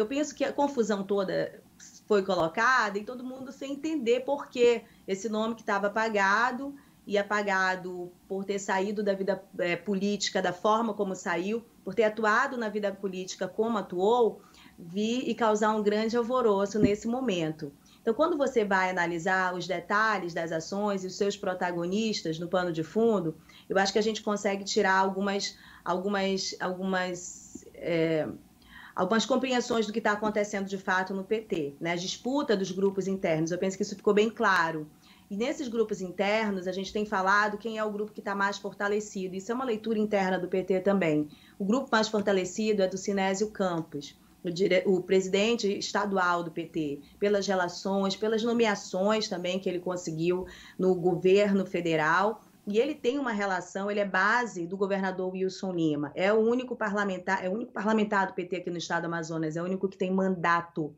eu penso que a confusão toda foi colocada e todo mundo sem entender por que esse nome que estava apagado e apagado por ter saído da vida é, política da forma como saiu, por ter atuado na vida política como atuou, vi e causar um grande alvoroço nesse momento. Então, quando você vai analisar os detalhes das ações e os seus protagonistas no pano de fundo, eu acho que a gente consegue tirar algumas, algumas, algumas é, algumas compreensões do que está acontecendo de fato no PT, né? A disputa dos grupos internos, eu penso que isso ficou bem claro. E nesses grupos internos, a gente tem falado quem é o grupo que está mais fortalecido. Isso é uma leitura interna do PT também. O grupo mais fortalecido é do Sinésio Campos, o, dire... o presidente estadual do PT, pelas relações, pelas nomeações também que ele conseguiu no governo federal e ele tem uma relação, ele é base do governador Wilson Lima. É o único parlamentar, é o único parlamentar do PT aqui no estado do Amazonas, é o único que tem mandato.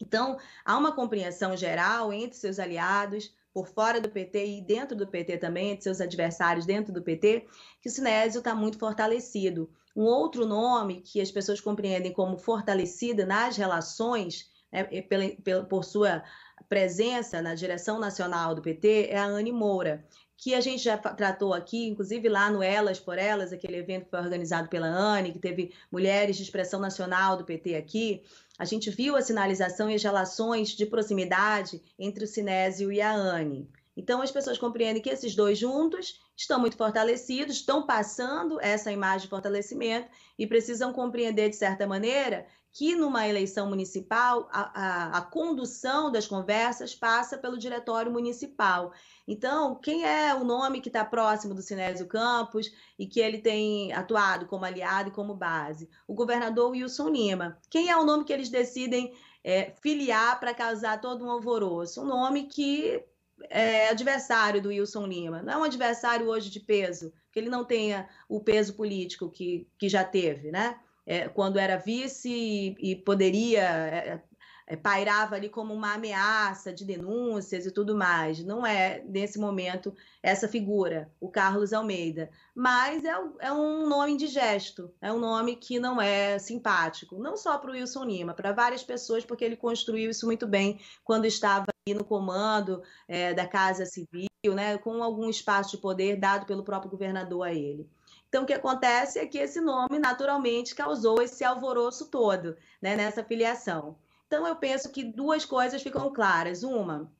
Então, há uma compreensão geral entre seus aliados, por fora do PT e dentro do PT também, entre seus adversários dentro do PT, que o Sinésio está muito fortalecido. Um outro nome que as pessoas compreendem como fortalecido nas relações, né, pela, pela, por sua presença na direção nacional do PT, é a Anne Moura que a gente já tratou aqui, inclusive lá no Elas por Elas, aquele evento que foi organizado pela ANE, que teve mulheres de expressão nacional do PT aqui, a gente viu a sinalização e as relações de proximidade entre o Sinésio e a ANE. Então, as pessoas compreendem que esses dois juntos estão muito fortalecidos, estão passando essa imagem de fortalecimento e precisam compreender, de certa maneira, que numa eleição municipal, a, a, a condução das conversas passa pelo diretório municipal. Então, quem é o nome que está próximo do Sinésio Campos e que ele tem atuado como aliado e como base? O governador Wilson Lima. Quem é o nome que eles decidem é, filiar para causar todo um alvoroço? Um nome que é, adversário do Wilson Lima, não é um adversário hoje de peso, que ele não tenha o peso político que, que já teve, né? É, quando era vice e, e poderia, é, é, pairava ali como uma ameaça de denúncias e tudo mais. Não é, nesse momento, essa figura, o Carlos Almeida. Mas é, é um nome indigesto, é um nome que não é simpático, não só para o Wilson Lima, para várias pessoas, porque ele construiu isso muito bem quando estava no comando é, da Casa Civil, né, com algum espaço de poder dado pelo próprio governador a ele. Então, o que acontece é que esse nome, naturalmente, causou esse alvoroço todo né, nessa filiação. Então, eu penso que duas coisas ficam claras. Uma,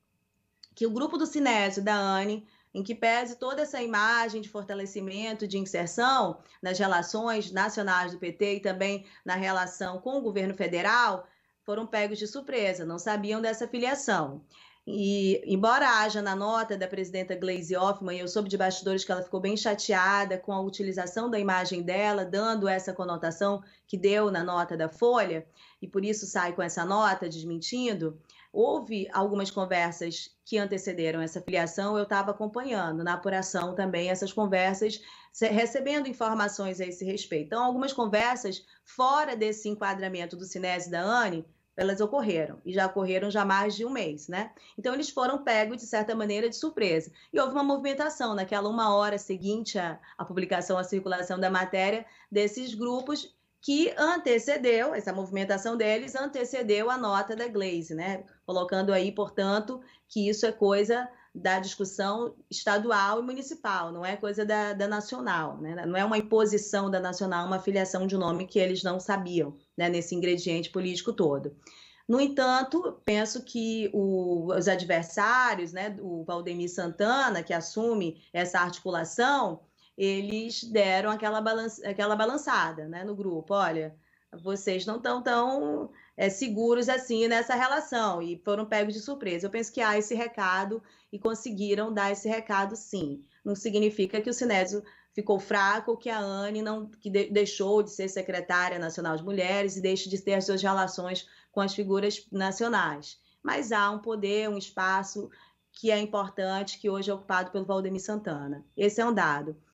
que o grupo do Sinésio, da ANE, em que pese toda essa imagem de fortalecimento, de inserção nas relações nacionais do PT e também na relação com o governo federal, foram pegos de surpresa, não sabiam dessa filiação. E, embora haja na nota da presidenta Glaze Hoffman, eu soube de bastidores que ela ficou bem chateada com a utilização da imagem dela, dando essa conotação que deu na nota da Folha, e por isso sai com essa nota desmentindo. Houve algumas conversas que antecederam essa filiação, eu estava acompanhando na apuração também essas conversas, recebendo informações a esse respeito. Então, algumas conversas fora desse enquadramento do Sinese da ANE elas ocorreram, e já ocorreram já mais de um mês, né? Então, eles foram pegos, de certa maneira, de surpresa. E houve uma movimentação naquela uma hora seguinte à, à publicação, à circulação da matéria, desses grupos que antecedeu, essa movimentação deles antecedeu a nota da Glaze, né? Colocando aí, portanto, que isso é coisa da discussão estadual e municipal, não é coisa da, da nacional, né? não é uma imposição da nacional, uma filiação de nome que eles não sabiam né? nesse ingrediente político todo. No entanto, penso que o, os adversários, né, o Valdemir Santana, que assume essa articulação, eles deram aquela, balança, aquela balançada né, no grupo. Olha, vocês não estão tão é, seguros assim nessa relação e foram pegos de surpresa. Eu penso que há esse recado e conseguiram dar esse recado sim. Não significa que o Sinésio ficou fraco, que a Anne não que de, deixou de ser secretária nacional de mulheres e deixe de ter as suas relações com as figuras nacionais. Mas há um poder, um espaço que é importante, que hoje é ocupado pelo Valdemir Santana. Esse é um dado.